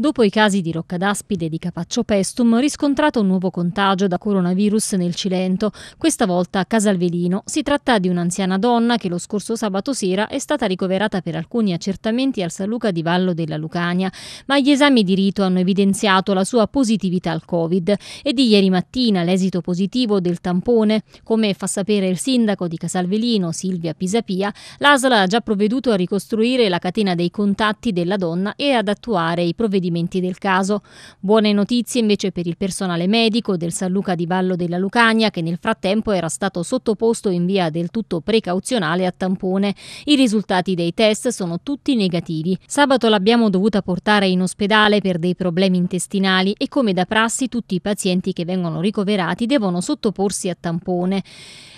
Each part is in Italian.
Dopo i casi di roccadaspide e di capaccio pestum, riscontrato un nuovo contagio da coronavirus nel Cilento, questa volta a Casalvelino. Si tratta di un'anziana donna che lo scorso sabato sera è stata ricoverata per alcuni accertamenti al San Luca di Vallo della Lucania, ma gli esami di rito hanno evidenziato la sua positività al Covid e di ieri mattina l'esito positivo del tampone. Come fa sapere il sindaco di Casalvelino, Silvia Pisapia, l'ASL ha già provveduto a ricostruire la catena dei contatti della donna e ad attuare i provvedimenti approfondimenti del caso. Buone notizie invece per il personale medico del San Luca di Vallo della Lucania che nel frattempo era stato sottoposto in via del tutto precauzionale a tampone. I risultati dei test sono tutti negativi. Sabato l'abbiamo dovuta portare in ospedale per dei problemi intestinali e come da prassi tutti i pazienti che vengono ricoverati devono sottoporsi a tampone.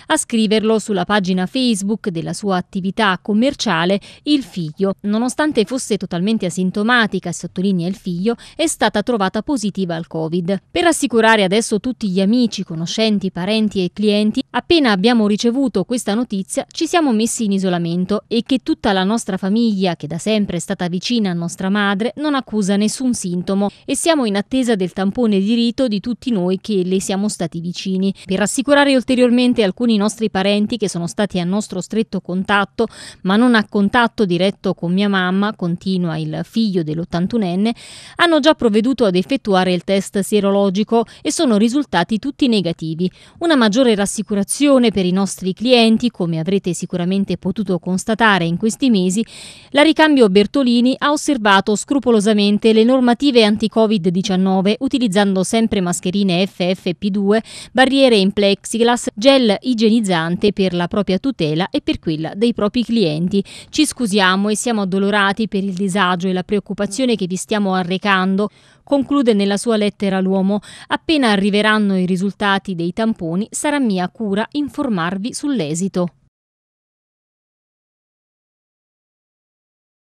A scriverlo sulla pagina Facebook della sua attività commerciale il figlio, nonostante fosse totalmente asintomatica, sottolinea il figlio, è stata trovata positiva al Covid. Per assicurare adesso tutti gli amici, conoscenti, parenti e clienti Appena abbiamo ricevuto questa notizia ci siamo messi in isolamento e che tutta la nostra famiglia, che da sempre è stata vicina a nostra madre, non accusa nessun sintomo e siamo in attesa del tampone di rito di tutti noi che le siamo stati vicini. Per rassicurare ulteriormente alcuni nostri parenti che sono stati a nostro stretto contatto, ma non a contatto diretto con mia mamma, continua il figlio dell'81enne, hanno già provveduto ad effettuare il test sierologico e sono risultati tutti negativi. Una maggiore rassicurazione assicurazione per i nostri clienti, come avrete sicuramente potuto constatare in questi mesi, la Ricambio Bertolini ha osservato scrupolosamente le normative anti-Covid-19 utilizzando sempre mascherine FFP2, barriere in plexiglass, gel igienizzante per la propria tutela e per quella dei propri clienti. Ci scusiamo e siamo addolorati per il disagio e la preoccupazione che vi stiamo arrecando. Conclude nella sua lettera l'uomo, appena arriveranno i risultati dei tamponi sarà mia cura informarvi sull'esito.